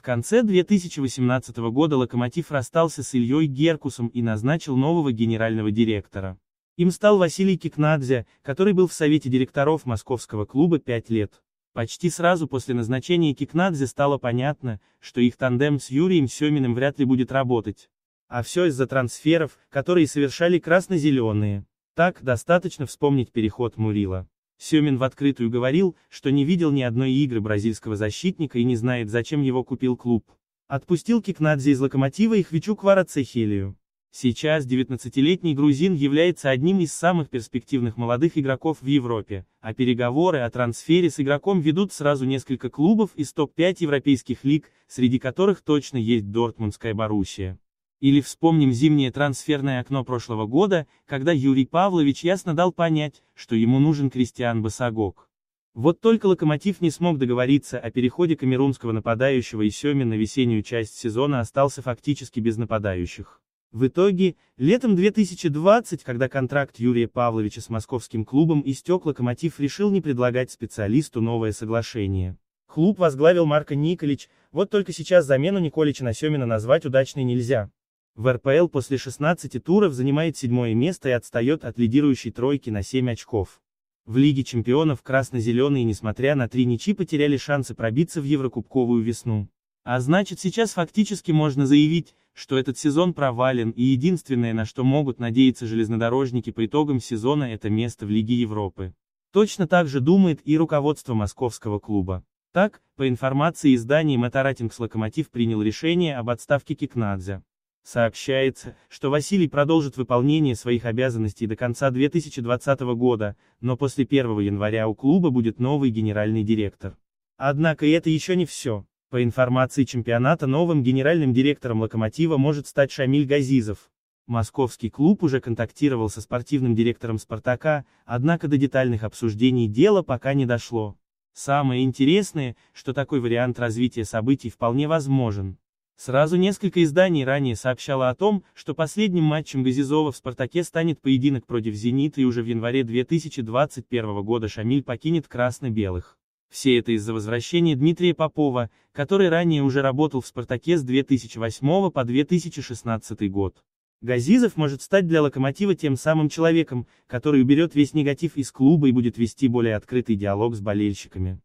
В конце 2018 года «Локомотив» расстался с Ильей Геркусом и назначил нового генерального директора. Им стал Василий Кикнадзе, который был в совете директоров московского клуба пять лет. Почти сразу после назначения Кикнадзе стало понятно, что их тандем с Юрием Семиным вряд ли будет работать. А все из-за трансферов, которые совершали красно-зеленые. Так, достаточно вспомнить переход Мурила. Семин в открытую говорил, что не видел ни одной игры бразильского защитника и не знает, зачем его купил клуб. Отпустил Кикнадзе из Локомотива и Хвичук Варацехелию. Сейчас 19-летний грузин является одним из самых перспективных молодых игроков в Европе, а переговоры о трансфере с игроком ведут сразу несколько клубов из топ-5 европейских лиг, среди которых точно есть Дортмундская Боруссия. Или вспомним зимнее трансферное окно прошлого года, когда Юрий Павлович ясно дал понять, что ему нужен Кристиан Басагог. Вот только Локомотив не смог договориться о переходе камерунского нападающего и Семин на весеннюю часть сезона остался фактически без нападающих. В итоге, летом 2020, когда контракт Юрия Павловича с московским клубом истек, Локомотив решил не предлагать специалисту новое соглашение. Клуб возглавил Марко Николич, вот только сейчас замену Николича на Семина назвать удачной нельзя. В РПЛ после 16 туров занимает седьмое место и отстает от лидирующей тройки на 7 очков. В Лиге чемпионов красно-зеленые, несмотря на три ничьи, потеряли шансы пробиться в Еврокубковую весну. А значит сейчас фактически можно заявить, что этот сезон провален и единственное на что могут надеяться железнодорожники по итогам сезона это место в Лиге Европы. Точно так же думает и руководство московского клуба. Так, по информации издания Моторатингс Локомотив принял решение об отставке Кикнадзе. Сообщается, что Василий продолжит выполнение своих обязанностей до конца 2020 года, но после 1 января у клуба будет новый генеральный директор. Однако это еще не все. По информации чемпионата новым генеральным директором «Локомотива» может стать Шамиль Газизов. Московский клуб уже контактировал со спортивным директором «Спартака», однако до детальных обсуждений дело пока не дошло. Самое интересное, что такой вариант развития событий вполне возможен. Сразу несколько изданий ранее сообщало о том, что последним матчем Газизова в «Спартаке» станет поединок против «Зенита» и уже в январе 2021 года Шамиль покинет красно-белых. Все это из-за возвращения Дмитрия Попова, который ранее уже работал в «Спартаке» с 2008 по 2016 год. Газизов может стать для «Локомотива» тем самым человеком, который уберет весь негатив из клуба и будет вести более открытый диалог с болельщиками.